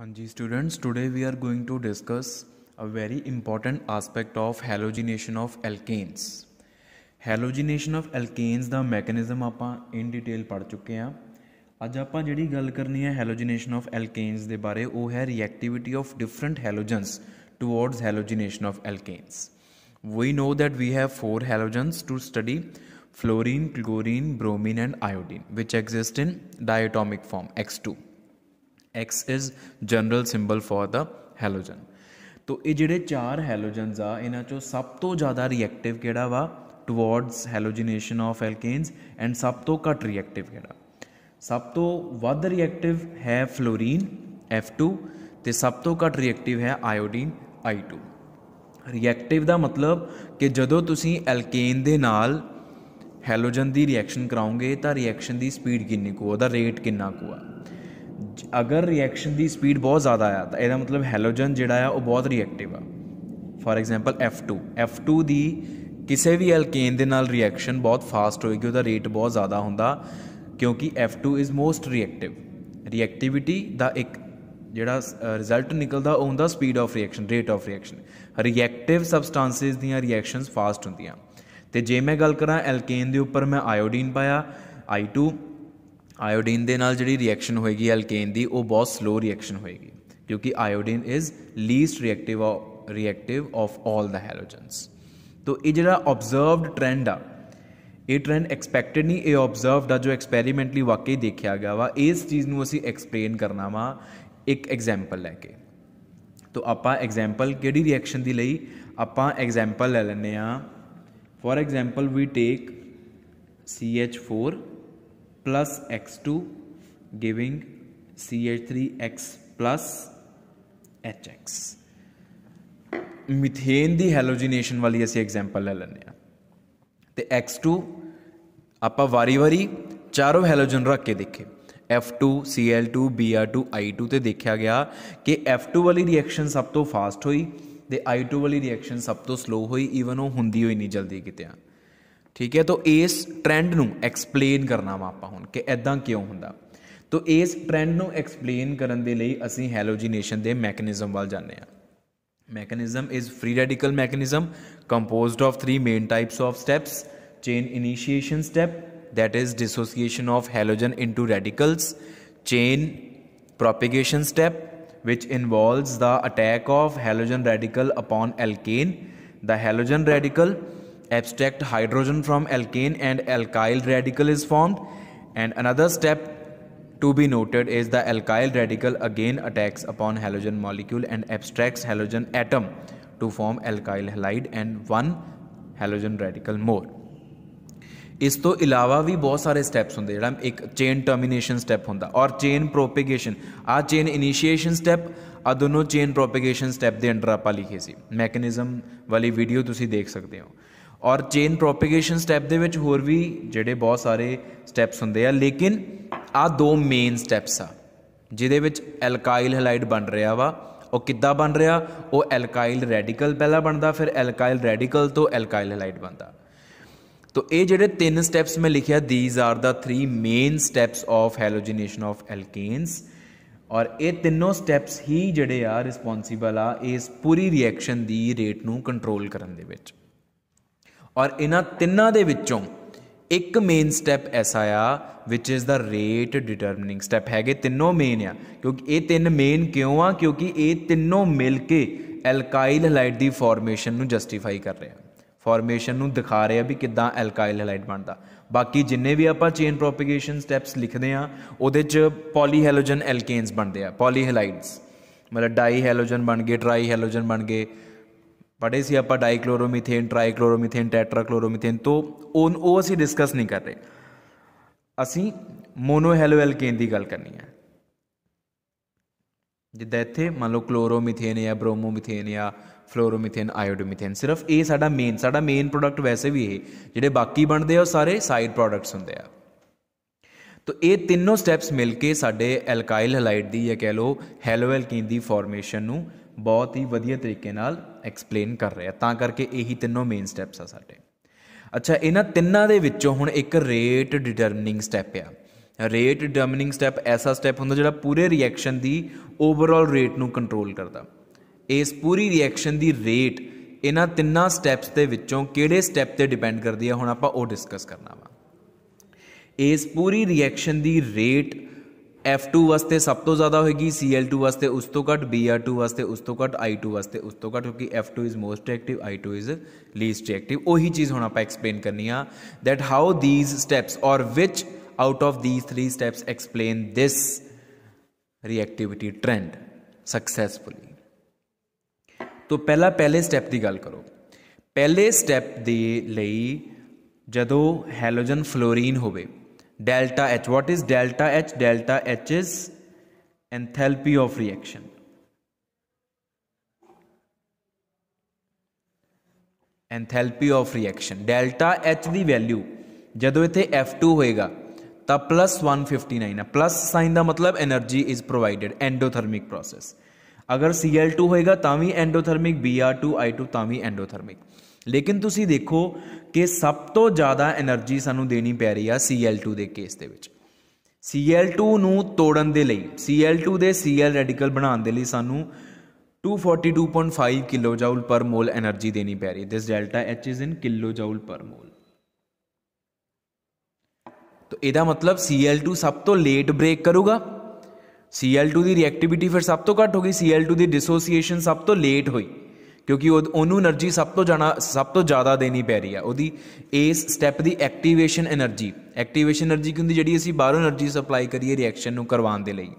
ਹਾਂਜੀ students today we are going to discuss a very important aspect of halogenation of alkanes halogenation of alkanes ਦਾ mechanism ਆਪਾਂ in detail ਪੜ ਚੁੱਕੇ ਆ ਅੱਜ ਆਪਾਂ ਜਿਹੜੀ ਗੱਲ ਕਰਨੀ ਹੈ ਹੈਲੋਜੀਨੇਸ਼ਨ ਆਫ ਐਲਕੇਨਸ ਦੇ ਬਾਰੇ ਉਹ ਹੈ reactivity of different halogens towards halogenation of alkanes we know that we have 4 halogens to study fluorine chlorine bromine and iodine which exist in diatomic form X2 X is general symbol for the halogen ਤੋ ਇਹ ਜਿਹੜੇ ਚਾਰ ਹੈਲੋਜਨਸ ਆ ਇਹਨਾਂ ਚੋਂ ਸਭ ਤੋਂ ਜ਼ਿਆਦਾ ਰਿਐਕਟਿਵ ਕਿਹੜਾ ਵਾ towards halogenation of alkanes and ਸਭ ਤੋਂ ਘੱਟ ਰਿਐਕਟਿਵ ਕਿਹੜਾ ਸਭ ਤੋਂ ਵੱਧ ਰਿਐਕਟਿਵ ਹੈ ਫਲੋਰੀਨ F2 ਤੇ ਸਭ ਤੋਂ ਘੱਟ ਰਿਐਕਟਿਵ ਹੈ ਆਇਓਡੀਨ I2 ਰਿਐਕਟਿਵ ਦਾ ਮਤਲਬ ਕਿ ਜਦੋਂ ਤੁਸੀਂ ਐਲਕੇਨ ਦੇ ਨਾਲ ਹੈਲੋਜਨ ਦੀ ਰਿਐਕਸ਼ਨ ਕਰਾਉਂਗੇ ਤਾਂ ਰਿਐਕਸ਼ਨ ਦੀ ਸਪੀਡ ਕਿੰਨੀ ਕੁ ਉਹਦਾ ਰੇਟ ਕਿੰਨਾ ਕੁ ਆ ਅਗਰ ਰਿਐਕਸ਼ਨ ਦੀ ਸਪੀਡ ਬਹੁਤ ਜ਼ਿਆਦਾ ਆ ਤਾਂ ਇਹਦਾ ਮਤਲਬ ਹੈਲੋਜਨ ਜਿਹੜਾ ਆ ਉਹ ਬਹੁਤ ਰਿਐਕਟਿਵ ਆ ਫਾਰ ਐਗਜ਼ਾਮਪਲ F2 F2 ਦੀ ਕਿਸੇ ਵੀ ਐਲਕੇਨ ਦੇ ਨਾਲ ਰਿਐਕਸ਼ਨ ਬਹੁਤ ਫਾਸਟ ਹੋਏਗੀ ਉਹਦਾ ਰੇਟ ਬਹੁਤ ਜ਼ਿਆਦਾ ਹੁੰਦਾ ਕਿਉਂਕਿ F2 is most reactive reactivity ਦਾ ਇੱਕ ਜਿਹੜਾ ਰਿਜ਼ਲਟ ਨਿਕਲਦਾ ਉਹ ਹੁੰਦਾ speed of reaction rate of reaction reactive substances ਦੀਆਂ ਰਿਐਕਸ਼ਨਸ ਫਾਸਟ ਹੁੰਦੀਆਂ ਤੇ ਜੇ ਮੈਂ ਗੱਲ ਕਰਾਂ ਐਲਕੇਨ ਦੇ ਉੱਪਰ ਮੈਂ ਆਇਓਡੀਨ ਪਾਇਆ I2 ਆਇਓਡੀਨ ਦੇ ਨਾਲ ਜਿਹੜੀ ਰਿਐਕਸ਼ਨ ਹੋਏਗੀ ਐਲਕੇਨ ਦੀ ਉਹ ਬਹੁਤ ਸਲੋ ਰਿਐਕਸ਼ਨ ਹੋਏਗੀ ਕਿਉਂਕਿ iodine is least reactive reactive of all the halogens ਤੋ ਇਹ ਜਿਹੜਾ ਆਬਜ਼ਰਵਡ ਟ੍ਰੈਂਡ ਆ ਇਹ ਟ੍ਰੈਂਡ ਐਕਸਪੈਕਟਡ ਨਹੀਂ ਇਹ ਆਬਜ਼ਰਵਡ ਆ ਜੋ ਐਕਸਪੈਰੀਮੈਂਟਲੀ ਵਾਕਈ ਦੇਖਿਆ ਗਿਆ ਵਾ ਇਸ ਚੀਜ਼ ਨੂੰ ਅਸੀਂ ਐਕਸਪਲੇਨ ਕਰਨਾ ਵਾ ਇੱਕ ਐਗਜ਼ਾਮਪਲ ਲੈ ਕੇ ਤੋ ਆਪਾਂ ਐਗਜ਼ਾਮਪਲ ਕਿਹੜੀ ਰਿਐਕਸ਼ਨ ਦੀ ਲਈ ਆਪਾਂ ਐਗਜ਼ਾਮਪਲ ਲੈ ਲੈਨੇ ਆ for example we take CH4 plus x2 giving CH3x plus HX methane ਦੀ ਹੈਲੋਜੀਨੇਸ਼ਨ ਵਾਲੀ ਅਸੀਂ ਐਗਜ਼ਾਮਪਲ ਲੈ ਲੈਂਦੇ ਆ ਤੇ x2 ਆਪਾਂ ਵਾਰੀ-ਵਾਰੀ ਚਾਰੋਂ ਹੈਲੋਜਨ ਰੱਖ ਕੇ ਦੇਖੇ F2 Cl2 Br2 I2 ਤੇ ਦੇਖਿਆ ਗਿਆ ਕਿ F2 ਵਾਲੀ ਰਿਐਕਸ਼ਨ ਸਭ ਤੋਂ ਫਾਸਟ ਹੋਈ ਤੇ I2 ਵਾਲੀ ਰਿਐਕਸ਼ਨ ਸਭ ਤੋਂ ਸਲੋ ਹੋਈ ਈਵਨ ਉਹ ਹੁੰਦੀ ਹੋਈ ਨਹੀਂ ਜਲਦੀ ਕਿਤੇ ਆ ਠੀਕ ਹੈ ਤਾਂ ਇਸ ਟ੍ਰੈਂਡ ਨੂੰ ਐਕਸਪਲੇਨ ਕਰਨਾ ਵਾ ਆਪਾਂ ਹੁਣ ਕਿ ਐਦਾਂ ਕਿਉਂ ਹੁੰਦਾ ਤੋ ਇਸ ਟ੍ਰੈਂਡ ਨੂੰ ਐਕਸਪਲੇਨ ਕਰਨ ਦੇ ਲਈ ਅਸੀਂ ਹੈਲੋਜੀਨੇਸ਼ਨ ਦੇ ਮੈਕੈਨਿਜ਼ਮ ਵੱਲ ਜਾਂਦੇ ਹਾਂ mechanism is free radical mechanism composed of 3 main types of steps chain initiation step that is dissociation of halogen into radicals chain propagation step which involves the attack of halogen radical upon alkane the halogen radical abstract hydrogen from alkane and alkyl radical is formed and another step to be noted is the alkyl radical again attacks upon halogen molecule and abstracts halogen atom to form alkyl halide and one halogen radical more इस तो इलावा भी बहुत सारे steps होंगे जो एक chain termination step हों और चेन ਪ੍ਰੋਪੇਗੇਸ਼ਨ आ चेन ਇਨੀਸ਼ੀਏਸ਼ਨ स्टैप आ दोनों चेन ਪ੍ਰੋਪੇਗੇਸ਼ਨ स्टैप के अंडर आप लिखे से मैकेनिज़म वाली वीडियो तुम देख सकते हो ਔਰ ਚੇਨ ਪ੍ਰੋਪਗੇਸ਼ਨ ਸਟੈਪ ਦੇ ਵਿੱਚ ਹੋਰ ਵੀ ਜਿਹੜੇ ਬਹੁਤ ਸਾਰੇ ਸਟੈਪਸ ਹੁੰਦੇ ਆ ਲੇਕਿਨ ਆ ਦੋ ਮੇਨ ਸਟੈਪਸ ਆ ਜਿਹਦੇ ਵਿੱਚ ਐਲਕਾਈਲ ਹੈਲਾਈਡ ਬਣ ਰਿਹਾ ਵਾ ਉਹ ਕਿੱਦਾਂ ਬਣ ਰਿਹਾ ਉਹ ਐਲਕਾਈਲ ਰੈਡੀਕਲ ਪਹਿਲਾਂ ਬਣਦਾ ਫਿਰ ਐਲਕਾਈਲ ਰੈਡੀਕਲ ਤੋਂ ਐਲਕਾਈਲ ਹੈਲਾਈਡ ਬਣਦਾ ਤੋ ਇਹ ਜਿਹੜੇ ਤਿੰਨ ਸਟੈਪਸ ਮੈਂ ਲਿਖਿਆ these are the three main steps of halogenation of alkanes ਔਰ ਇਹ ਤਿੰਨੋਂ ਸਟੈਪਸ ਹੀ ਜਿਹੜੇ ਆ ਰਿਸਪੌਂਸੀਬਲ ਆ ਇਸ ਪੂਰੀ ਰਿਐਕਸ਼ਨ ਦੀ ਰੇਟ ਨੂੰ ਕੰਟਰੋਲ ਕਰਨ ਦੇ ਵਿੱਚ ਔਰ ਇਹਨਾਂ ਤਿੰਨਾਂ ਦੇ ਵਿੱਚੋਂ ਇੱਕ ਮੇਨ ਸਟੈਪ ਐਸਾ ਆ which is the rate determining step ਹੈਗੇ ਤਿੰਨੋਂ ਮੇਨ ਆ ਕਿਉਂਕਿ ਇਹ ਤਿੰਨ ਮੇਨ ਕਿਉਂ ਆ ਕਿਉਂਕਿ ਇਹ ਤਿੰਨੋਂ ਮਿਲ ਕੇ ਐਲਕਾਈਲ ਹਲਾਈਡ ਦੀ ਫਾਰਮੇਸ਼ਨ ਨੂੰ ਜਸਟੀਫਾਈ ਕਰ ਰਹੇ ਆ ਫਾਰਮੇਸ਼ਨ ਨੂੰ ਦਿਖਾ ਰਹੇ ਆ ਵੀ ਕਿਦਾਂ ਐਲਕਾਈਲ ਹਲਾਈਡ ਬਣਦਾ ਬਾਕੀ ਜਿੰਨੇ ਵੀ ਆਪਾਂ ਚੇਨ ਪ੍ਰੋਪਗੇਸ਼ਨ ਸਟੈਪਸ ਲਿਖਦੇ ਆ ਉਹਦੇ ਚ ਪੋਲੀਹੈਲੋਜਨ ਐਲਕੇਨਸ ਬਣਦੇ ਆ ਪੋਲੀਹੈਲਾਈਡਸ ਮਤਲਬ ਡਾਈ ਹੈਲੋਜਨ ਬਣ ਗਏ ਟ੍ਰਾਈ ਹੈਲੋਜਨ ਬਣ ਗਏ ਪੜੇ ਸੀ ਆਪਾਂ ਡਾਈਕਲੋਰੋਮੀਥੇਨ ਟ੍ਰਾਈਕਲੋਰੋਮੀਥੇਨ ਟੈਟਰਾਕਲੋਰੋਮੀਥੇਨ ਤੋਂ ਉਹ ਅਸੀਂ ਡਿਸਕਸ ਨਹੀਂ ਕਰ ਰਹੇ ਅਸੀਂ ਮੋਨੋਹੈਲੋਐਲਕੇਨ ਦੀ ਗੱਲ ਕਰਨੀ ਹੈ ਜਿੱਦਾਂ ਇੱਥੇ ਮੰਨ ਲਓ ਕਲੋਰੋਮੀਥੇਨ ਜਾਂ ਬ੍ਰੋਮੋਮੀਥੇਨ ਜਾਂ ਫਲੋਰੋਮੀਥੇਨ ਆਇਓਡੋਮੀਥੇਨ ਸਿਰਫ ਇਹ ਸਾਡਾ ਮੇਨ ਸਾਡਾ ਮੇਨ ਪ੍ਰੋਡਕਟ ਵੈਸੇ ਵੀ ਇਹ ਜਿਹੜੇ ਬਾਕੀ ਬਣਦੇ ਆ ਉਹ ਸਾਰੇ ਸਾਈਡ ਪ੍ਰੋਡਕਟਸ ਹੁੰਦੇ ਆ ਤੋ ਇਹ ਤਿੰਨੋਂ ਸਟੈਪਸ ਮਿਲ ਕੇ ਸਾਡੇ ਐਲਕਾਈਲ ਹਲਾਈਡ ਦੀ ਜਾਂ ਕਹਿ ਲਓ ਹੈਲੋਐਲਕੀਨ ਦੀ ਫਾਰਮੇਸ਼ਨ ਨੂੰ ਬਹੁਤ ਹੀ ਵਧੀਆ ਤਰੀਕੇ ਨਾਲ ਐਕਸਪਲੇਨ ਕਰ ਰਿਹਾ ਤਾਂ ਕਰਕੇ ਇਹੀ ਤਿੰਨੋਂ ਮੇਨ ਸਟੈਪਸ ਆ ਸਾਡੇ ਅੱਛਾ ਇਹਨਾਂ ਤਿੰਨਾਂ ਦੇ ਵਿੱਚੋਂ ਹੁਣ ਇੱਕ ਰੇਟ ਡਿਟਰਮਿਨਿੰਗ ਸਟੈਪ ਆ ਰੇਟ ਡਿਟਰਮਿਨਿੰਗ ਸਟੈਪ ਐਸਾ ਸਟੈਪ ਹੁੰਦਾ ਜਿਹੜਾ ਪੂਰੇ ਰਿਐਕਸ਼ਨ ਦੀ ਓਵਰਆਲ ਰੇਟ ਨੂੰ ਕੰਟਰੋਲ ਕਰਦਾ ਇਸ ਪੂਰੀ ਰਿਐਕਸ਼ਨ ਦੀ ਰੇਟ ਇਹਨਾਂ ਤਿੰਨਾਂ ਸਟੈਪਸ ਦੇ ਵਿੱਚੋਂ ਕਿਹੜੇ ਸਟੈਪ ਤੇ ਡਿਪੈਂਡ ਕਰਦੀ ਹੈ ਹੁਣ ਆਪਾਂ ਉਹ ਡਿਸਕਸ ਕਰਨਾ ਵਾ ਇਸ ਪੂਰੀ ਰਿਐਕਸ਼ਨ ਦੀ ਰੇਟ F2 ਵਾਸਤੇ ਸਭ ਤੋਂ ਜ਼ਿਆਦਾ ਹੋਏਗੀ Cl2 ਵਾਸਤੇ ਉਸ ਤੋਂ ਘੱਟ Br2 ਵਾਸਤੇ ਉਸ ਤੋਂ ਘੱਟ I2 ਵਾਸਤੇ ਉਸ ਤੋਂ ਘੱਟ ਕਿਉਂਕਿ F2 is most active I2 is least active ਉਹੀ ਚੀਜ਼ ਹੁਣ ਆਪਾਂ ਐਕਸਪਲੇਨ ਕਰਨੀ ਆ that how these steps or which out of these 3 steps explain this reactivity trend successfully ਤੋਂ ਪਹਿਲਾ ਪਹਿਲੇ ਸਟੈਪ ਦੀ ਗੱਲ ਕਰੋ ਪਹਿਲੇ ਸਟੈਪ ਦੇ ਲਈ ਜਦੋਂ ਹੈਲੋਜਨ ਫਲੋਰੀਨ ਹੋਵੇ delta H what is delta H delta H is enthalpy of reaction enthalpy of reaction delta H की वैल्यू जो इतने एफ टू होएगा तो प्लस वन फिफ्टी नाइन है प्लस साइन का मतलब energy is provided endothermic process अगर C L two होएगा तो भी endothermic B R two I two तो भी एंडोथर्मिक ਲੇਕਿਨ ਤੁਸੀਂ ਦੇਖੋ ਕਿ ਸਭ ਤੋਂ ਜ਼ਿਆਦਾ એનર્ਜੀ ਸਾਨੂੰ ਦੇਣੀ ਪੈ ਰਹੀ ਆ Cl2 ਦੇ ਕੇਸ ਦੇ ਵਿੱਚ Cl2 ਨੂੰ ਤੋੜਨ ਦੇ ਲਈ Cl2 ਦੇ Cl ਰੈਡੀਕਲ ਬਣਾਉਣ ਦੇ ਲਈ ਸਾਨੂੰ 242.5 ਕਿਲੋ ਪਰ ਮੋਲ એનર્ਜੀ ਦੇਣੀ ਪੈ ਰਹੀ this delta H is in kilo per mole ਤੋ ਇਹਦਾ ਮਤਲਬ Cl2 ਸਭ ਤੋਂ ਲੇਟ ਬ੍ਰੇਕ ਕਰੂਗਾ Cl2 ਦੀ ਰਿਐਕਟੀਵਿਟੀ ਫਿਰ ਸਭ ਤੋਂ ਘੱਟ ਹੋ ਗਈ Cl2 ਦੀ ਡਿਸੋਸੀਏਸ਼ਨ ਸਭ ਤੋਂ ਲੇਟ ਹੋਈ ਕਿਉਂਕਿ ਉਹ ਉਹਨੂੰ એનર્ਜੀ ਸਭ ਤੋਂ ਜਾਣਾ ਸਭ ਤੋਂ ਜ਼ਿਆਦਾ ਦੇਣੀ ਪੈ ਰਹੀ ਆ ਉਹਦੀ ਇਸ ਸਟੈਪ ਦੀ ਐਕਟੀਵੇਸ਼ਨ એનર્ਜੀ ਐਕਟੀਵੇਸ਼ਨ એનર્ਜੀ ਕੀ ਹੁੰਦੀ ਜਿਹੜੀ ਅਸੀਂ ਬਾਹਰੋਂ એનર્ਜੀ ਸਪਲਾਈ ਕਰੀਏ ਰਿਐਕਸ਼ਨ ਨੂੰ ਕਰਵਾਉਣ ਦੇ ਲਈ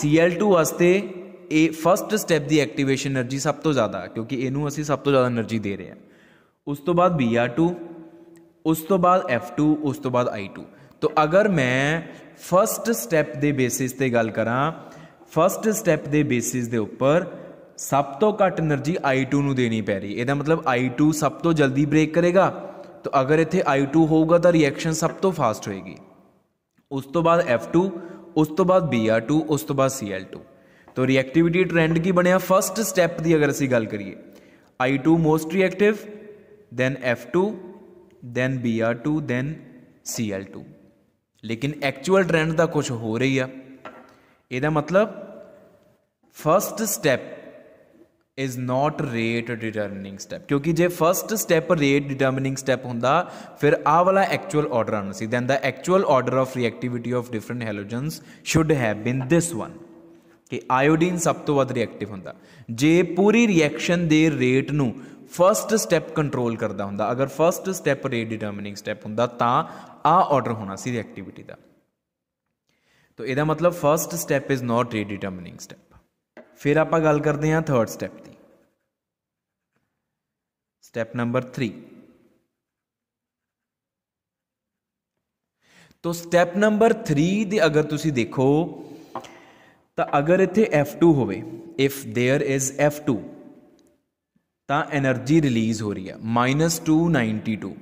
Cl2 ਵਾਸਤੇ ਇਹ ਫਰਸਟ ਸਟੈਪ ਦੀ ਐਕਟੀਵੇਸ਼ਨ એનર્ਜੀ ਸਭ ਤੋਂ ਜ਼ਿਆਦਾ ਕਿਉਂਕਿ ਇਹਨੂੰ ਅਸੀਂ ਸਭ ਤੋਂ ਜ਼ਿਆਦਾ એનર્ਜੀ ਦੇ ਰਹੇ ਹਾਂ ਉਸ ਤੋਂ ਬਾਅਦ Br2 ਉਸ ਤੋਂ ਬਾਅਦ F2 ਉਸ ਤੋਂ ਬਾਅਦ I2 ਤੋ ਅਗਰ ਮੈਂ ਫਰਸਟ ਸਟੈਪ ਦੇ ਬੇਸਿਸ ਤੇ ਗੱਲ ਕਰਾਂ ਫਰਸਟ ਸਟੈਪ ਦੇ ਬੇਸਿਸ ਦੇ ਉੱਪਰ ਸਭ ਤੋਂ ਘੱਟ એનર્ਜੀ i2 ਨੂੰ ਦੇਣੀ ਪੈ ਰਹੀ ਇਹਦਾ ਮਤਲਬ i2 ਸਭ ਤੋਂ ਜਲਦੀ ਬ੍ਰੇਕ ਕਰੇਗਾ ਤਾਂ ਅਗਰ ਇੱਥੇ i2 ਹੋਊਗਾ ਤਾਂ ਰਿਐਕਸ਼ਨ ਸਭ ਤੋਂ ਫਾਸਟ ਹੋਏਗੀ ਉਸ ਤੋਂ ਬਾਅਦ f2 ਉਸ ਤੋਂ ਬਾਅਦ Br2 ਉਸ ਤੋਂ ਬਾਅਦ Cl2 ਤਾਂ ਰਿਐਕਟਿਵਿਟੀ ਟ੍ਰੈਂਡ ਕੀ ਬਣਿਆ ਫਰਸਟ ਸਟੈਪ ਦੀ ਅਗਰ ਅਸੀਂ ਗੱਲ ਕਰੀਏ i2 most reactive than f2 than Br2 than Cl2 ਲੇਕਿਨ ਐਕਚੁਅਲ ਟ੍ਰੈਂਡ ਦਾ ਕੁਝ ਹੋ ਰਹੀ ਆ ਇਹਦਾ ਮਤਲਬ first step is not rate determining step ਕਿਉਂਕਿ ਜੇ first step rate determining step ਹੁੰਦਾ ਫਿਰ ਆਹ ਵਾਲਾ ਐਕਚੁਅਲ ਆਰਡਰ ਆਉਣਾ ਸੀ then the actual order of reactivity of different halogens should have been this one ਕਿ ਆਇਓਡੀਨ ਸਭ ਤੋਂ ਵੱਧ ਰਿਐਕਟਿਵ ਹੁੰਦਾ ਜੇ ਪੂਰੀ ਰਿਐਕਸ਼ਨ ਦੇ ਰੇਟ ਨੂੰ ਫਰਸਟ ਸਟੈਪ ਕੰਟਰੋਲ ਕਰਦਾ ਹੁੰਦਾ ਅਗਰ first step rate determining step ਹੁੰਦਾ ਤਾਂ ਆਹ ਆਰਡਰ ਹੋਣਾ ਸੀ ਰਿਐਕਟੀਵਿਟੀ ਦਾ ਤੋ ਇਹਦਾ ਮਤਲਬ first step is not rate determining step ਫਿਰ ਆਪਾਂ ਗੱਲ ਕਰਦੇ ਹਾਂ third step step number three तो ਸਟੈਪ ਨੰਬਰ 3 ਦੇ ਅਗਰ ਤੁਸੀਂ ਦੇਖੋ ਤਾਂ ਅਗਰ ਇੱਥੇ F2 ਹੋਵੇ ਇਫ देयर इज F2 ਤਾਂ એનર્ਜੀ ਰਿਲੀਜ਼ ਹੋ ਰਹੀ ਹੈ -292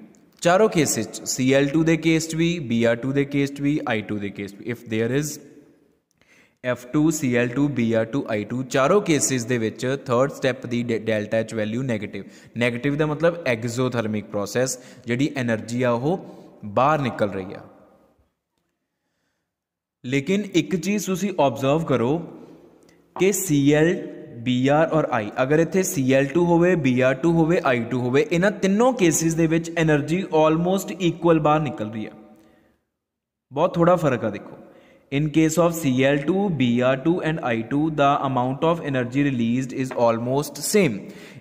ਚਾਰੋਂ ਕੇਸਿਸ CL2 ਦੇ ਕੇਸ 'ਚ ਵੀ Br2 ਦੇ ਕੇਸ 'ਚ ਵੀ I2 ਦੇ ਕੇਸ 'ਚ if there is F2 Cl2 Br2 I2 ਚਾਰੋਂ ਕੇਸਿਸ ਦੇ ਵਿੱਚ ਥਰਡ ਸਟੈਪ ਦੀ delta H value negative negative ਦਾ ਮਤਲਬ ਐਗਜ਼ੋਥਰਮਿਕ ਪ੍ਰੋਸੈਸ ਜਿਹੜੀ એનર્ਜੀ ਆ ਉਹ ਬਾਹਰ ਨਿਕਲ ਰਹੀ ਆ ਲੇਕਿਨ ਇੱਕ ਚੀਜ਼ ਤੁਸੀਂ ਆਬਜ਼ਰਵ ਕਰੋ ਕਿ Cl Br ਔਰ I ਅਗਰ ਇੱਥੇ Cl2 ਹੋਵੇ Br2 ਹੋਵੇ I2 ਹੋਵੇ ਇਹਨਾਂ ਤਿੰਨੋਂ ਕੇਸਿਸ ਦੇ ਵਿੱਚ એનર્ਜੀ ਆਲਮੋਸਟ ਇਕੁਅਲ ਬਾਹਰ ਨਿਕਲ ਰਹੀ ਆ ਬਹੁਤ ਥੋੜਾ ਫਰਕ ਆ ਦੇਖੋ In case of Cl2, Br2 and I2 the amount of energy released is almost same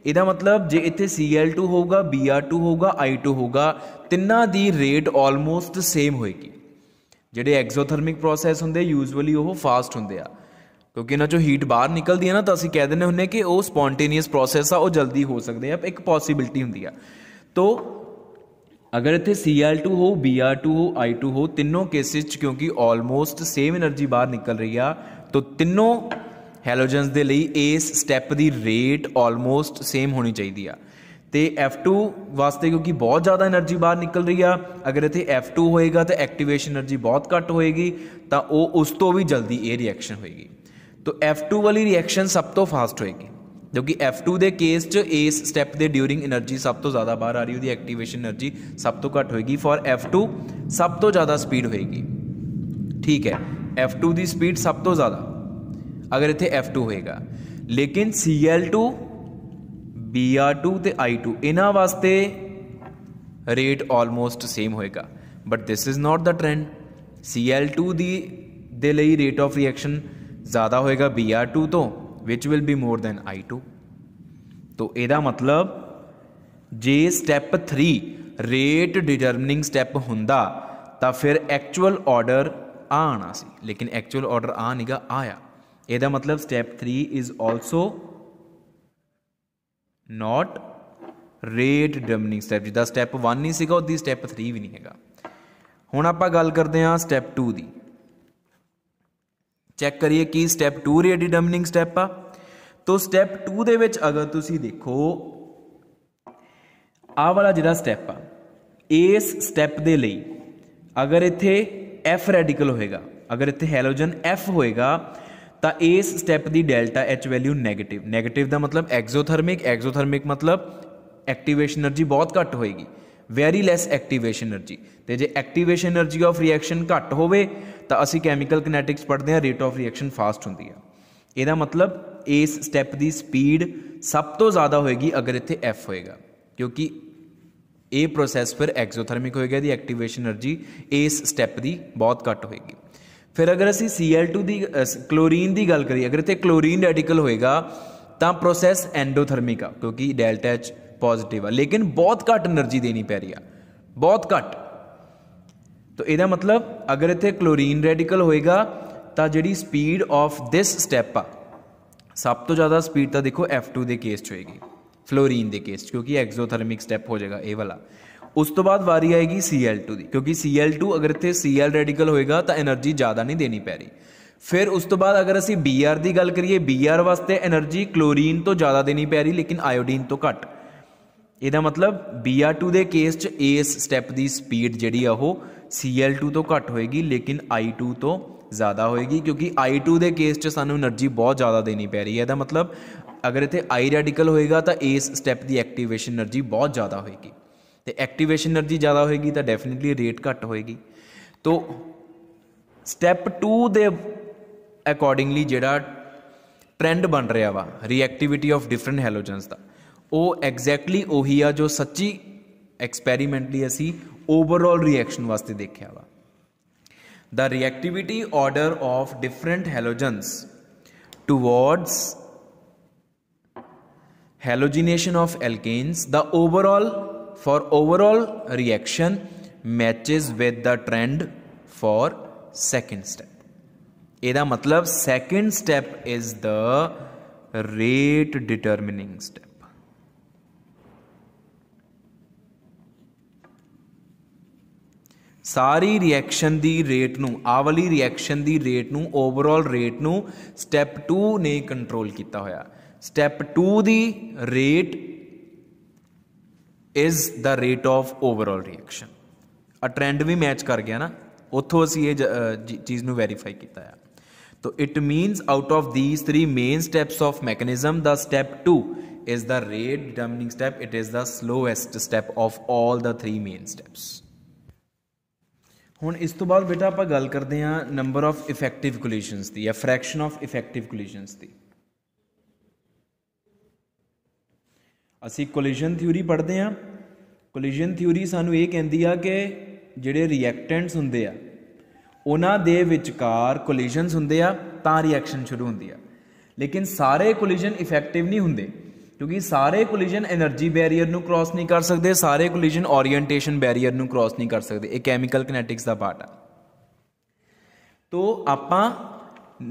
ਇਹਦਾ ਮਤਲਬ ਜੇ ਇੱਥੇ Cl2 ਹੋਊਗਾ Br2 ਹੋਊਗਾ I2 ਹੋਊਗਾ ਤਿੰਨਾਂ ਦੀ ਰੇਟ ਆਲਮੋਸਟ ਸੇਮ ਹੋਏਗੀ ਜਿਹੜੇ ਐਗਜ਼ੋਥਰਮਿਕ ਪ੍ਰੋਸੈਸ ਹੁੰਦੇ ਯੂਜੂਅਲੀ ਉਹ ਫਾਸਟ ਹੁੰਦੇ ਆ ਕਿਉਂਕਿ ਇਹਨਾਂ ਚੋਂ ਹੀਟ ਬਾਹਰ ਨਿਕਲਦੀ ਹੈ ਨਾ ਤਾਂ ਅਸੀਂ ਕਹਿ ਦਿੰਦੇ ਹੁੰਨੇ ਕਿ ਉਹ ਸਪੌਂਟੇਨੀਅਸ ਪ੍ਰੋਸੈਸ ਆ ਉਹ ਜਲਦੀ ਹੋ ਸਕਦੇ ਆ ਇੱਕ ਪੋਸਿਬਿਲਟੀ ਹੁੰਦੀ ਆ ਤੋ ਅਗਰ ਇੱਥੇ Cl2 ਹੋ Br2 ਹੋ I2 ਹੋ ਤਿੰਨੋਂ ਕੇਸਿਸ ਚ ਕਿਉਂਕਿ ਆਲਮੋਸਟ ਸੇਮ એનર્ਜੀ ਬਾਹਰ ਨਿਕਲ ਰਹੀ ਆ ਤਾਂ ਤਿੰਨੋਂ ਹੈਲੋਜਨਸ ਦੇ ਲਈ ਇਸ ਸਟੈਪ ਦੀ ਰੇਟ ਆਲਮੋਸਟ ਸੇਮ ਹੋਣੀ ਚਾਹੀਦੀ ਆ ਤੇ F2 ਵਾਸਤੇ ਕਿਉਂਕਿ ਬਹੁਤ ਜ਼ਿਆਦਾ એનર્ਜੀ ਬਾਹਰ ਨਿਕਲ ਰਹੀ ਆ ਅਗਰ ਇੱਥੇ F2 ਹੋਏਗਾ ਤਾਂ ਐਕਟੀਵੇਸ਼ਨ એનર્ਜੀ ਬਹੁਤ ਘੱਟ ਹੋਏਗੀ ਤਾਂ ਉਹ ਉਸ ਤੋਂ ਵੀ ਜਲਦੀ ਇਹ ਰਿਐਕਸ਼ਨ ਹੋਏਗੀ ਤਾਂ F2 ਵਾਲੀ ਰਿਐਕਸ਼ਨ ਸਭ ਤੋਂ ਫਾਸਟ ਹੋਏਗੀ जबकि एफ टू के केस च इस स्टैप के ड्यूरिंग एनर्जी सब तो ज़्यादा बहर आ रही वो एक्टिवेशन एनर्जी सब तो घट होएगी फॉर एफ टू सब तो ज़्यादा स्पीड होएगी ठीक है एफ टू की स्पीड सब तो ज़्यादा अगर इतने एफ टू होएगा लेकिन C L two B R two तो आई टू इन वास्ते रेट ऑलमोस्ट सेम होएगा but this is not the trend C L two दी दे रेट ऑफ रिएक्शन ज़्यादा होएगा बी आर टू तो which will be more than i2 तो ਇਹਦਾ ਮਤਲਬ ਜੇ ਸਟੈਪ 3 ਰੇਟ ਡਿਟਰਮਿਨਿੰਗ ਸਟੈਪ ਹੁੰਦਾ ਤਾਂ ਫਿਰ ਐਕਚੁਅਲ ਆਰਡਰ ਆਣਾ ਸੀ ਲੇਕਿਨ ਐਕਚੁਅਲ ਆਰਡਰ ਆ ਨਹੀਂਗਾ ਆਇਆ ਇਹਦਾ ਮਤਲਬ step 3 is also not rate determining step ਜਿਹਦਾ ਸਟੈਪ 1 ਨਹੀਂ ਸੀਗਾ ਉਹਦੀ ਸਟੈਪ 3 ਵੀ ਨਹੀਂ ਹੈਗਾ ਹੁਣ ਆਪਾਂ ਗੱਲ ਕਰਦੇ ਹਾਂ ਸਟੈਪ 2 ਦੀ ਚੈੱਕ ਕਰੀਏ ਕੀ ਸਟੈਪ 2 ਰੀਡਿਟਰਮਿਨਿੰਗ ਸਟੈਪ ਆ ਤੋਂ ਸਟੈਪ 2 ਦੇ ਵਿੱਚ ਅਗਰ ਤੁਸੀਂ ਦੇਖੋ ਆਹ ਵਾਲਾ ਜਿਹੜਾ ਸਟੈਪ ਆ ਇਸ ਸਟੈਪ ਦੇ ਲਈ ਅਗਰ ਇੱਥੇ F ਰੈਡੀਕਲ ਹੋਏਗਾ ਅਗਰ ਇੱਥੇ ਹੈਲੋਜਨ F ਹੋਏਗਾ ਤਾਂ ਇਸ ਸਟੈਪ ਦੀ delta H value negative negative ਦਾ ਮਤਲਬ ਐਗਜ਼ੋਥਰਮਿਕ ਐਗਜ਼ੋਥਰਮਿਕ ਮਤਲਬ ਐਕਟੀਵੇਸ਼ਨ એનર્ਜੀ ਬਹੁਤ ਘੱਟ ਹੋਏਗੀ ਵੈਰੀ ਲੈਸ ਐਕਟੀਵੇਸ਼ਨ એનર્ਜੀ ਤੇ ਜੇ ਐਕਟੀਵੇਸ਼ਨ એનર્ਜੀ ਆਫ ਰਿਐਕਸ਼ਨ ਘੱਟ ਹੋਵੇ ਤਾਂ ਅਸੀਂ ਕੈਮੀਕਲ ਕਨੈਟਿਕਸ ਪੜ੍ਹਦੇ ਹਾਂ ਰੇਟ ਆਫ ਰਿਐਕਸ਼ਨ ਫਾਸਟ ਹੁੰਦੀ ਆ ਇਹਦਾ ਮਤਲਬ ਇਸ ਸਟੈਪ ਦੀ ਸਪੀਡ ਸਭ ਤੋਂ ਜ਼ਿਆਦਾ ਹੋਏਗੀ ਅਗਰ ਇੱਥੇ F ਹੋਏਗਾ ਕਿਉਂਕਿ ਇਹ ਪ੍ਰੋਸੈਸ ਫਿਰ ਐਕਸੋਥਰਮਿਕ ਹੋਏਗਾ ਦੀ ਐਕਟੀਵੇਸ਼ਨ એનર્ਜੀ ਇਸ ਸਟੈਪ ਦੀ ਬਹੁਤ ਘੱਟ ਹੋਏਗੀ ਫਿਰ ਅਗਰ ਅਸੀਂ Cl2 ਦੀ ਕਲੋਰੀਨ ਦੀ ਗੱਲ ਕਰੀਏ ਅਗਰ ਇੱਥੇ ਕਲੋਰੀਨ ਰੈਡੀਕਲ ਹੋਏਗਾ ਤਾਂ ਪ੍ਰੋਸੈਸ ਐਂਡੋਥਰਮਿਕ ਆ ਕਿਉਂਕਿ ਡੈਲਟਾ H ਪੋਜ਼ਿਟਿਵ ਆ ਲੇਕਿਨ ਬਹੁਤ ਘੱਟ એનર્ਜੀ ਦੇਣੀ ਪੈ ਰਹੀ ਆ ਬਹੁਤ ਘੱਟ ਤਾਂ ਇਹਦਾ ਮਤਲਬ ਅਗਰ ਇੱਥੇ ਕਲੋਰੀਨ ਰੈਡੀਕਲ ਹੋਏਗਾ ਤਾਂ ਜਿਹੜੀ ਸਪੀਡ ਆਫ ਥਿਸ ਸਟੈਪ ਆ ਸਭ ਤੋਂ ਜ਼ਿਆਦਾ ਸਪੀਡ ਤਾਂ ਦੇਖੋ F2 ਦੇ ਕੇਸ 'ਚ ਹੋਏਗੀ ਫਲੋਰੀਨ ਦੇ ਕੇਸ 'ਚ ਕਿਉਂਕਿ ਐਗਜ਼ੋਥਰਮਿਕ ਸਟੈਪ ਹੋ ਜਾਏਗਾ ਇਹ ਵਾਲਾ ਉਸ ਤੋਂ ਬਾਅਦ ਵਾਰੀ ਆਏਗੀ Cl2 ਦੀ ਕਿਉਂਕਿ Cl2 ਅਗਰ ਇੱਥੇ Cl ਰੈਡੀਕਲ ਹੋਏਗਾ ਤਾਂ એનર્ਜੀ ਜ਼ਿਆਦਾ ਨਹੀਂ ਦੇਣੀ ਪੈ ਰਹੀ ਫਿਰ ਉਸ ਤੋਂ ਬਾਅਦ ਅਗਰ ਅਸੀਂ Br ਦੀ ਗੱਲ ਕਰੀਏ Br ਵਾਸਤੇ એનર્ਜੀ ਕਲੋਰੀਨ ਤੋਂ ਜ਼ਿਆਦਾ ਦੇਣੀ ਪੈ ਰਹੀ ਲੇਕਿਨ ਆਇਓਡੀਨ ਤੋਂ ਘੱਟ ਇਹਦਾ ਮਤਲਬ Br2 ਦੇ ਕੇਸ 'ਚ ਇਸ ਸਟੈਪ ਦੀ ਸਪੀਡ ਜਿਹੜੀ ਆ ਉਹ Cl2 ਤੋਂ ਘੱਟ ਹੋਏਗੀ ਲੇਕਿਨ I2 ਤੋਂ ਜ਼ਿਆਦਾ ਹੋਏਗੀ ਕਿਉਂਕਿ I2 ਦੇ ਕੇਸ 'ਚ ਸਾਨੂੰ એનર્ਜੀ ਬਹੁਤ ਜ਼ਿਆਦਾ ਦੇਣੀ ਪੈ ਰਹੀ ਹੈ ਇਹਦਾ ਮਤਲਬ ਅਗਰ ਇੱਥੇ I ਰੈਡੀਕਲ ਹੋਏਗਾ ਤਾਂ ਇਸ ਸਟੈਪ ਦੀ ਐਕਟੀਵੇਸ਼ਨ એનર્ਜੀ ਬਹੁਤ ਜ਼ਿਆਦਾ ਹੋਏਗੀ ਤੇ ਐਕਟੀਵੇਸ਼ਨ એનર્ਜੀ ਜ਼ਿਆਦਾ ਹੋਏਗੀ ਤਾਂ ਡੈਫੀਨਿਟਲੀ ਰੇਟ ਘੱਟ ਹੋਏਗੀ ਤੋਂ ਸਟੈਪ 2 ਦੇ ਅਕੋਰਡਿੰਗਲੀ ਜਿਹੜਾ ਟ੍ਰੈਂਡ ਬਣ ਰਿਹਾ ਵਾ ਰੀਐਕਟੀਵਿਟੀ ਆਫ ਡਿਫਰੈਂਟ ਹੈਲੋਜਨਸ ਦਾ ਉਹ ਐਗਜ਼ੈਕਟਲੀ ਉਹੀ ਆ ਜੋ ਸੱਚੀ ਐਕਸਪੈਰੀਮੈਂਟਲੀ ਅਸੀਂ ਓਵਰਆਲ ਰਿਐਕਸ਼ਨ ਵਾਸਤੇ ਦੇਖਿਆ ਵਾ the reactivity order of different halogens towards halogenation of alkanes the overall for overall reaction matches with the trend for second step ਇਹਦਾ ਮਤਲਬ second step is the rate determining step ਸਾਰੀ reaction ਦੀ rate ਨੂੰ ਆ ਵਾਲੀ reaction ਦੀ rate ਨੂੰ overall rate ਨੂੰ ਸਟੈਪ 2 ਨੇ ਕੰਟਰੋਲ ਕੀਤਾ ਹੋਇਆ ਸਟੈਪ 2 ਦੀ rate is the rate of overall reaction ਆ ਟ੍ਰੈਂਡ ਵੀ ਮੈਚ ਕਰ ਗਿਆ ਨਾ ਉੱਥੋਂ ਅਸੀਂ ਇਹ ਚੀਜ਼ ਨੂੰ ਵੈਰੀਫਾਈ ਕੀਤਾ ਹੈ ਤੋ it means out of these 3 main steps of mechanism the step 2 is the rate determining step. It is the slowest step of all the three main steps. ਹੁਣ ਇਸ ਤੋਂ ਬਾਅਦ ਬੇਟਾ ਆਪਾਂ ਗੱਲ ਕਰਦੇ ਹਾਂ ਨੰਬਰ ਆਫ ਇਫੈਕਟਿਵ ਕੋਲੀਸ਼ਨਸ ਦੀ ਜਾਂ ਫ੍ਰੈਕਸ਼ਨ ਆਫ ਇਫੈਕਟਿਵ ਕੋਲੀਸ਼ਨਸ ਦੀ ਅਸੀਂ ਕੋਲੀਸ਼ਨ ਥਿਊਰੀ ਪੜ੍ਹਦੇ ਹਾਂ ਕੋਲੀਸ਼ਨ ਥਿਊਰੀ ਸਾਨੂੰ ਇਹ ਕਹਿੰਦੀ ਆ ਕਿ ਜਿਹੜੇ ਰਿਐਕਟੈਂਟਸ ਹੁੰਦੇ ਆ ਉਹਨਾਂ ਦੇ ਵਿਚਕਾਰ ਕੋਲੀਸ਼ਨਸ ਹੁੰਦੇ ਆ ਤਾਂ ਰਿਐਕਸ਼ਨ ਸ਼ੁਰੂ ਹੁੰਦੀ ਆ ਲੇਕਿਨ ਸਾਰੇ ਕੋਲੀਸ਼ਨ ਇਫੈਕਟਿਵ ਨਹੀਂ ਹੁੰਦੇ ਕਿਉਂਕਿ ਸਾਰੇ ਕੋਲੀਜਨ એનર્ਜੀ ਬੈਰੀਅਰ ਨੂੰ ਕ੍ਰਾਸ ਨਹੀਂ ਕਰ ਸਕਦੇ ਸਾਰੇ ਕੋਲੀਜਨ ਓਰੀਐਂਟੇਸ਼ਨ ਬੈਰੀਅਰ ਨੂੰ ਕ੍ਰਾਸ ਨਹੀਂ ਕਰ ਸਕਦੇ ਇਹ ਕੈਮੀਕਲ ਕਨੈਟਿਕਸ ਦਾ ਪਾਰਟ ਆ ਤੋਂ ਆਪਾਂ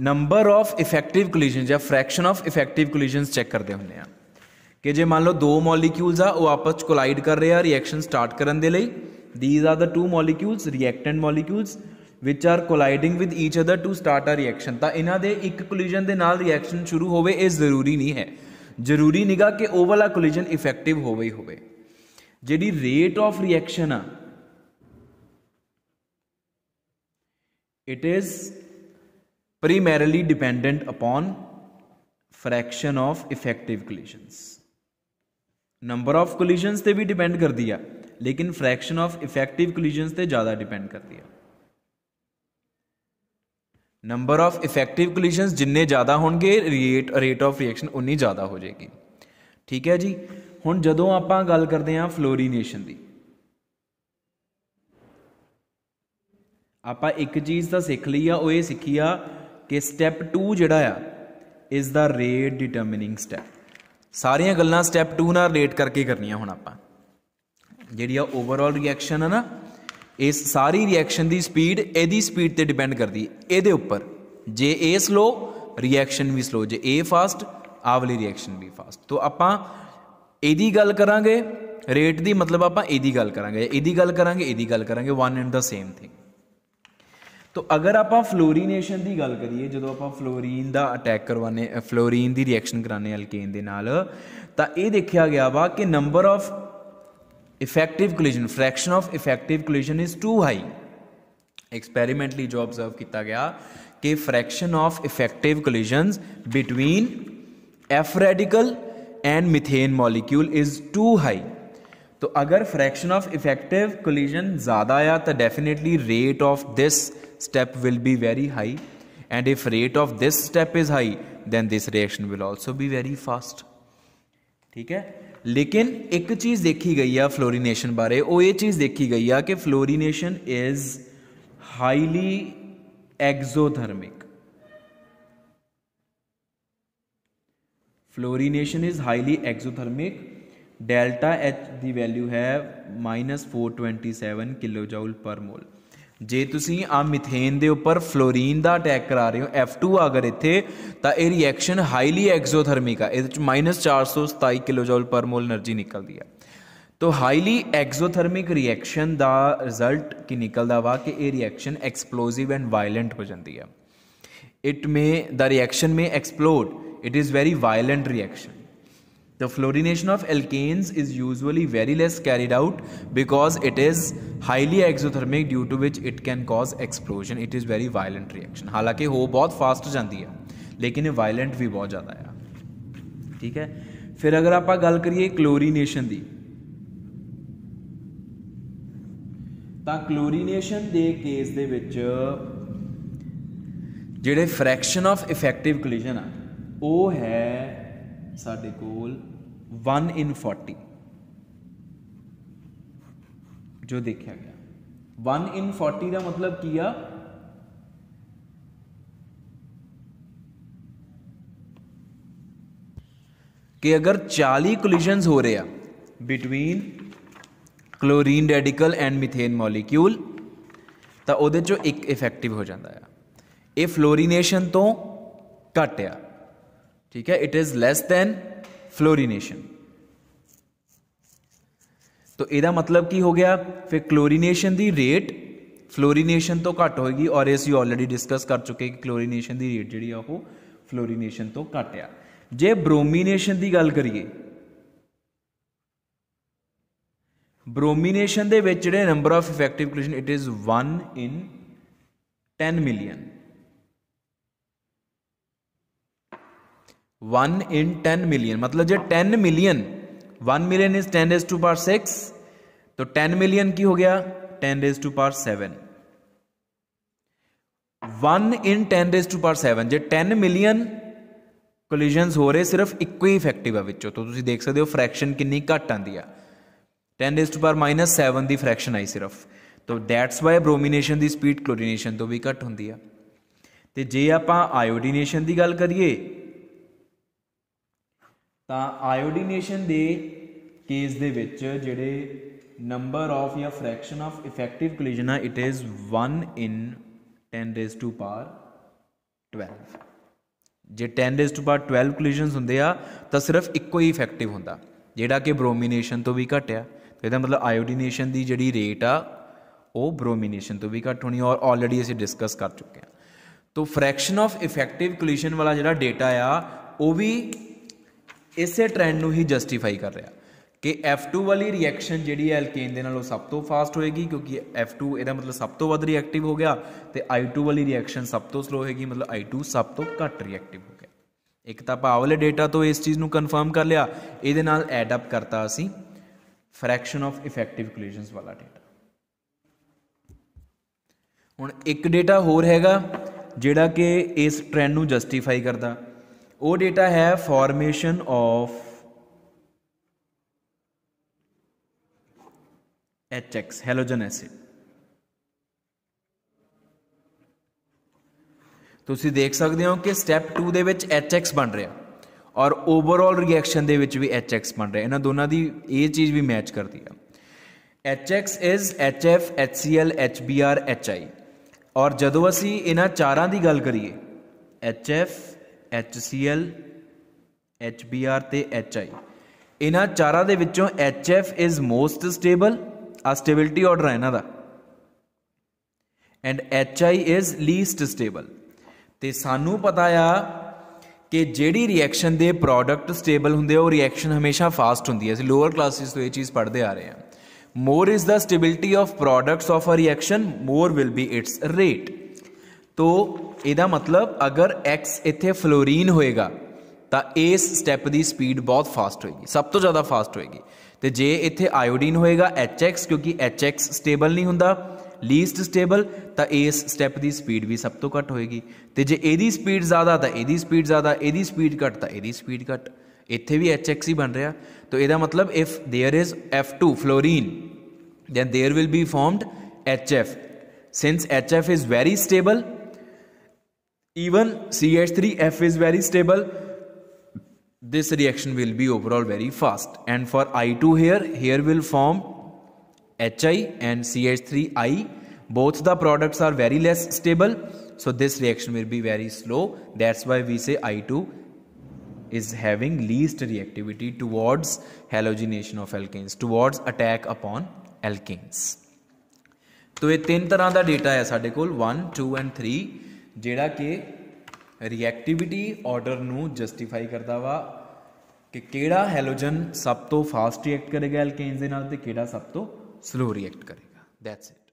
ਨੰਬਰ ਆਫ ਇਫੈਕਟਿਵ ਕੋਲੀਜਨ ਜਾਂ fraction of effective collisions check ਕਰਦੇ ਹੁੰਦੇ ਆ ਕਿ ਜੇ ਮੰਨ ਲਓ ਦੋ ਮੋਲੀਕਿਊਲਸ ਆ ਉਹ ਆਪਸ ਚ ਕੋਲਾਈਡ ਕਰ ਰਹੇ ਆ ਰਿਐਕਸ਼ਨ ਸਟਾਰਟ ਕਰਨ ਦੇ ਲਈ these are the two molecules reactant molecules which are colliding with each other to start a reaction ਤਾਂ ਇਹਨਾਂ ਦੇ ਇੱਕ ਕੋਲੀਜਨ ਦੇ ਨਾਲ ਰਿਐਕਸ਼ਨ ਸ਼ੁਰੂ ਹੋਵੇ ਇਹ ਜ਼ਰੂਰੀ ਨਹੀਂ ਹੈ जरूरी नहीं कि ओवल आ कोलिजन इफेक्टिव हो गई हो जी रेट ऑफ रिएक्शन आ it is primarily dependent upon fraction of effective collisions number of collisions से भी डिपेंड करती है लेकिन फ्रैक्शन ऑफ इफेक्टिव कोलिजनस से ज़्यादा डिपेंड करती है ਨੰਬਰ ਆਫ ਇਫੈਕਟਿਵ ਕੋਲੀਸ਼ਨਸ ਜਿੰਨੇ ਜ਼ਿਆਦਾ ਹੋਣਗੇ ਰੇਟ ਰੇਟ ਆਫ ਰਿਐਕਸ਼ਨ ਉਨੀ ਜ਼ਿਆਦਾ ਹੋ ਜਾਏਗੀ ਠੀਕ ਹੈ ਜੀ ਹੁਣ ਜਦੋਂ ਆਪਾਂ ਗੱਲ ਕਰਦੇ ਹਾਂ ਫਲੋਰੀਨੇਸ਼ਨ ਦੀ ਆਪਾਂ ਇੱਕ ਚੀਜ਼ ਤਾਂ ਸਿੱਖ ਲਈ ਆ ਉਹ ਇਹ ਸਿੱਖੀ ਆ ਕਿ ਸਟੈਪ 2 ਜਿਹੜਾ ਆ ਇਸ ਦਾ ਰੇਟ ਡਿਟਰਮਿਨਿੰਗ ਸਟੈਪ ਸਾਰੀਆਂ ਗੱਲਾਂ ਸਟੈਪ 2 ਨਾਲ ਰੇਟ ਕਰਕੇ ਕਰਨੀਆਂ ਹੁਣ ਆਪਾਂ ਜਿਹੜੀ ਆ ਓਵਰਆਲ ਰਿਐਕਸ਼ਨ ਆ ਨਾ ਇਸ ਸਾਰੀ ਰਿਐਕਸ਼ਨ ਦੀ ਸਪੀਡ ਇਹਦੀ ਸਪੀਡ ਤੇ ਡਿਪੈਂਡ ਕਰਦੀ ਹੈ ਇਹਦੇ ਉੱਪਰ ਜੇ ਇਹ ਸਲੋ ਰਿਐਕਸ਼ਨ ਵੀ ਸਲੋ ਜੇ ਇਹ ਫਾਸਟ ਆਵਲੀ ਵਾਲੀ ਰਿਐਕਸ਼ਨ ਵੀ ਫਾਸਟ ਤੋਂ ਆਪਾਂ ਇਹਦੀ ਗੱਲ ਕਰਾਂਗੇ ਰੇਟ ਦੀ ਮਤਲਬ ਆਪਾਂ ਇਹਦੀ ਗੱਲ ਕਰਾਂਗੇ ਇਹਦੀ ਗੱਲ ਕਰਾਂਗੇ ਇਹਦੀ ਗੱਲ ਕਰਾਂਗੇ one and the same thing ਤੋ ਅਗਰ ਆਪਾਂ ਫਲੋਰੀਨੇਸ਼ਨ ਦੀ ਗੱਲ ਕਰੀਏ ਜਦੋਂ ਆਪਾਂ ਫਲੋਰੀਨ ਦਾ ਅਟੈਕ ਕਰਵਾਨੇ ਫਲੋਰੀਨ ਦੀ ਰਿਐਕਸ਼ਨ ਕਰਾਨੇ ਅਲਕੇਨ ਦੇ ਨਾਲ ਤਾਂ ਇਹ ਦੇਖਿਆ ਗਿਆ ਵਾ ਕਿ number of effective collision fraction of effective collision is too high experimentally जो ऑब्जर्व किया गया कि fraction of effective collision between F radical and methane molecule is too high तो अगर फ्रैक्शन ऑफ इफेक्टिव कोलिजन ज़्यादा आया तो definitely rate of this step will be very high and if rate of this step is high then this reaction will also be very fast ठीक है लेकिन एक चीज देखी गई है फ्लोरीनेशन बारे वो ये चीज देखी गई है कि fluorination is highly exothermic fluorination is highly exothermic delta H दी वैल्यू है minus four twenty seven kilojoule per mole ਜੇ ਤੁਸੀਂ ਆ ਮੀਥੇਨ ਦੇ ਉੱਪਰ ਫਲੋਰੀਨ ਦਾ ਅਟੈਕ ਕਰਾ ਰਹੇ ਹੋ F2 ਅਗਰ ਇੱਥੇ ਤਾਂ ਇਹ ਰਿਐਕਸ਼ਨ ਹਾਈਲੀ ਐਗਜ਼ੋਥਰਮਿਕ ਆ ਇਹਦੇ ਵਿੱਚ -427 ਕਿਲੋਜੂਲ ਪਰ ਮੋਲ એનર્ਜੀ ਨਿਕਲਦੀ ਆ ਤੋ ਹਾਈਲੀ ਐਗਜ਼ੋਥਰਮਿਕ ਰਿਐਕਸ਼ਨ ਦਾ ਰਿਜ਼ਲਟ ਕੀ ਨਿਕਲਦਾ ਵਾ ਕਿ ਇਹ ਰਿਐਕਸ਼ਨ ਐਕਸਪਲੋਸਿਵ ਐਂਡ ਵਾਇਲੈਂਟ ਹੋ ਜਾਂਦੀ ਆ it may the reaction may explode it is very violent reaction The fluorination of alkanes is usually very less carried out because it is highly exothermic due to which it can cause explosion. It is very violent reaction. हालांकि हो बहुत fast ਜਾਂਦੀ ਹੈ ਲੇਕਿਨ ਇਹ violent ਵੀ ਬਹੁਤ ਜ਼ਿਆਦਾ ਆ ਠੀਕ ਹੈ ਫਿਰ ਅਗਰ ਆਪਾਂ ਗੱਲ ਕਰੀਏ ਕਲੋਰੀਨੇਸ਼ਨ ਦੀ ਤਾਂ ਕਲੋਰੀਨੇਸ਼ਨ ਦੇ ਕੇਸ ਦੇ ਵਿੱਚ ਜਿਹੜੇ ਫ੍ਰੈਕਸ਼ਨ ਆਫ ਇਫੈਕਟਿਵ ਕੋਲੀਜਨ ਆ ਉਹ ਹੈ ਸਾਡੇ ਕੋਲ 1 ਇਨ 40 ਜੋ ਦੇਖਿਆ ਗਿਆ 1 ਇਨ 40 ਦਾ ਮਤਲਬ ਕੀ ਆ ਕਿ ਅਗਰ 40 ਕੋਲੀਜਨਸ ਹੋ ਰਹੇ ਆ between chlorine radical and methane molecule ਤਾਂ ਉਹਦੇ ਚੋਂ ਇੱਕ ਇਫੈਕਟਿਵ ਹੋ ਜਾਂਦਾ ਆ ਇਹ ਫਲੋਰੀਨੇਸ਼ਨ ਤੋਂ ਘਟਿਆ ठीक है it is less than fluorination तो ए मतलब की हो गया फिर क्लोरीनेशन की रेट फ्लोरीनेशन तो घट होगी और इस ऑलरेडी डिस्कस कर चुके कि क्लोरीनेशन की रेट जी फ्लोरीनेशन तो घट आ जे ब्रोमीनेशन की गल करिए ब्रोमीनेशन के number of effective collision it is one in ten million 1 in 10 million मतलब जो 10 million 1 million is 10 raise to power six तो 10 मिलियन की हो गया 10 raise to power seven one in 10 raise to power seven जे 10 million collisions ਹੋ ਰਹੇ ਸਿਰਫ ਇੱਕੋ ਹੀ ਇਫੈਕਟਿਵ ਆ ਵਿੱਚੋਂ ਤੋਂ ਤੁਸੀਂ ਦੇਖ ਸਕਦੇ ਹੋ ਫ੍ਰੈਕਸ਼ਨ ਕਿੰਨੀ ਘੱਟ ਆਂਦੀ ਆ 10 ਰੇਜ਼ ਟੂ ਪਾਵਰ -7 ਦੀ ਫ੍ਰੈਕਸ਼ਨ ਆਈ ਸਿਰਫ ਤੋਂ ਦੈਟਸ ਵਾਈ ਬ੍ਰੋਮੀਨੇਸ਼ਨ ਦੀ ਸਪੀਡ ਕਲੋਰੀਨੇਸ਼ਨ ਤੋਂ ਵੀ ਘੱਟ ਹੁੰਦੀ ਆ ਤੇ ਜੇ ਆਪਾਂ ਆਇਓਡੀਨੇਸ਼ਨ ਦੀ ਗੱਲ ਕਰੀਏ ਤਾਂ ਆਇਓਡੀਨੇਸ਼ਨ ਦੇ ਕੇਸ ਦੇ ਵਿੱਚ ਜਿਹੜੇ ਨੰਬਰ ਆਫ ਜਾਂ ਫ੍ਰੈਕਸ਼ਨ ਆਫ ਇਫੈਕਟਿਵ ਕੋਲੀਜਨ ਆ it is 1 in 10 raise to power 12 ਜੇ 10 ਰੇਸ ਟੂ ਪਾਵਰ 12 ਕੋਲੀਜਨਸ ਹੁੰਦੇ ਆ ਤਾਂ ਸਿਰਫ ਇੱਕੋ ਹੀ ਇਫੈਕਟਿਵ ਹੁੰਦਾ ਜਿਹੜਾ ਕਿ ਬ੍ਰੋਮੀਨੇਸ਼ਨ ਤੋਂ ਵੀ ਘਟਿਆ ਤੇ ਇਹਦਾ ਮਤਲਬ ਆਇਓਡੀਨੇਸ਼ਨ ਦੀ ਜਿਹੜੀ ਰੇਟ ਆ ਉਹ ਬ੍ਰੋਮੀਨੇਸ਼ਨ ਤੋਂ ਵੀ ਘੱਟ ਹੋਣੀ ਔਰ ਆਲਰੇਡੀ ਅਸੀਂ ਡਿਸਕਸ ਕਰ ਚੁੱਕੇ ਹਾਂ ਤੋਂ ਫ੍ਰੈਕਸ਼ਨ ਆਫ ਇਫੈਕਟਿਵ ਕੋਲੀਜਨ ਵਾਲਾ ਜਿਹੜਾ ਡਾਟਾ ਆ ਉਹ ਵੀ ਇਸੇ ਟ੍ਰੈਂਡ ਨੂੰ ਹੀ ਜਸਟੀਫਾਈ ਕਰ ਰਿਹਾ ਕਿ F2 ਵਾਲੀ ਰਿਐਕਸ਼ਨ ਜਿਹੜੀ ਹੈ ਐਲਕੇਨ ਦੇ ਨਾਲ ਉਹ ਸਭ ਤੋਂ ਫਾਸਟ ਹੋਏਗੀ ਕਿਉਂਕਿ F2 ਇਹਦਾ ਮਤਲਬ ਸਭ ਤੋਂ ਵੱਧ ਰਿਐਕਟਿਵ ਹੋ ਗਿਆ ਤੇ I2 ਵਾਲੀ ਰਿਐਕਸ਼ਨ ਸਭ ਤੋਂ ਸਲੋ ਹੋਏਗੀ ਮਤਲਬ I2 ਸਭ ਤੋਂ ਘੱਟ ਰਿਐਕਟਿਵ ਹੋ ਗਿਆ ਇੱਕ ਤਾਂ ਆਪਾਂ ਆਵਲੇ ਡੇਟਾ ਤੋਂ ਇਸ ਚੀਜ਼ ਨੂੰ ਕਨਫਰਮ ਕਰ ਲਿਆ ਇਹਦੇ ਨਾਲ ਐਡ ਅਪ ਕਰਤਾ ਅਸੀਂ ਫ੍ਰੈਕਸ਼ਨ ਆਫ ਇਫੈਕਟਿਵ ਕੋਲੀਜਨਸ ਵਾਲਾ ਡੇਟਾ ਹੁਣ ਇੱਕ ਡੇਟਾ ਹੋਰ ਹੈਗਾ ਜਿਹੜਾ ਕਿ ਇਸ ਟ੍ਰੈਂਡ ਨੂੰ ਜਸਟੀਫਾਈ ਕਰਦਾ ਉਹ ਡੇਟਾ ਹੈ formation of HX halogen acid ਤੁਸੀਂ ਦੇਖ ਸਕਦੇ ਹੋ ਕਿ ਸਟੈਪ 2 ਦੇ ਵਿੱਚ HX ਬਣ ਰਿਹਾ ਔਰ ਓਵਰਆਲ ਰਿਐਕਸ਼ਨ ਦੇ ਵਿੱਚ ਵੀ HX ਬਣ ਰਿਹਾ ਇਹਨਾਂ ਦੋਨਾਂ ਦੀ ਇਹ ਚੀਜ਼ ਵੀ ਮੈਚ ਕਰਦੀ ਆ HX is HF HCl HBr HI ਔਰ ਜਦੋਂ ਅਸੀਂ ਇਹਨਾਂ ਚਾਰਾਂ ਦੀ ਗੱਲ ਕਰੀਏ HF HCl HBr ਤੇ HI ਇਹਨਾਂ ਚਾਰਾਂ ਦੇ ਵਿੱਚੋਂ HF ਇਜ਼ ਮੋਸਟ ਸਟੇਬਲ ਆ ਸਟੇਬਿਲਟੀ ਆਰਡਰ ਹੈ ਇਹਨਾਂ ਦਾ and HI is least stable ਤੇ ਸਾਨੂੰ ਪਤਾ ਆ ਕਿ ਜਿਹੜੀ ਰਿਐਕਸ਼ਨ ਦੇ ਪ੍ਰੋਡਕਟ ਸਟੇਬਲ ਹੁੰਦੇ ਆ ਉਹ ਰਿਐਕਸ਼ਨ ਹਮੇਸ਼ਾ ਫਾਸਟ ਹੁੰਦੀ ਹੈ ਅਸੀਂ ਲੋਅਰ ਕਲਾਸਿਸ ਤੋਂ ਇਹ ਚੀਜ਼ ਪੜ੍ਹਦੇ ਆ ਰਹੇ ਹਾਂ more is the stability of products of a reaction more will be its rate ਤੋ यदा मतलब अगर एक्स इतने फलोरीन होएगा तो इस स्टैप की स्पीड बहुत फास्ट होएगी सब तो ज़्यादा फास्ट होएगी तो जे इतने आयोडीन होएगा एच एक्स क्योंकि एच एक्स स्टेबल नहीं होंगे लीस्ट स्टेबल तो इस स्टैप की स्पीड भी सब तो घट होएगी तो जे यदी स्पीड ज़्यादा तो यदी स्पीड ज़्यादा यदी स्पीड घट तो यदी स्पीड घट इतें भी एच एक्स ही बन रहा तो यदा मतलब if there is F two fluorine then there will be formed H F since H F is very stable even CH3F is very stable this reaction will be overall very fast and for I2 here here will form HI and CH3I both the products are very less stable so this reaction will be very slow that's why we say I2 is having least reactivity towards halogenation of alkanes towards attack upon alkanes So ये three data का data है One, two, and three. ਜਿਹੜਾ ਕਿ ਰਿਐਕਟੀਵਿਟੀ order ਨੂੰ justify ਕਰਦਾ ਵਾ ਕਿ ਕਿਹੜਾ ਹੈਲੋਜਨ ਸਭ ਤੋਂ ਫਾਸਟ ਰਿਐਕਟ ਕਰੇਗਾ ਐਲਕੇਨਸ ਦੇ ਨਾਲ ਤੇ ਕਿਹੜਾ ਸਭ ਤੋਂ ਸਲੋ ਰਿਐਕਟ ਕਰੇਗਾ ਦੈਟਸ ਇਟ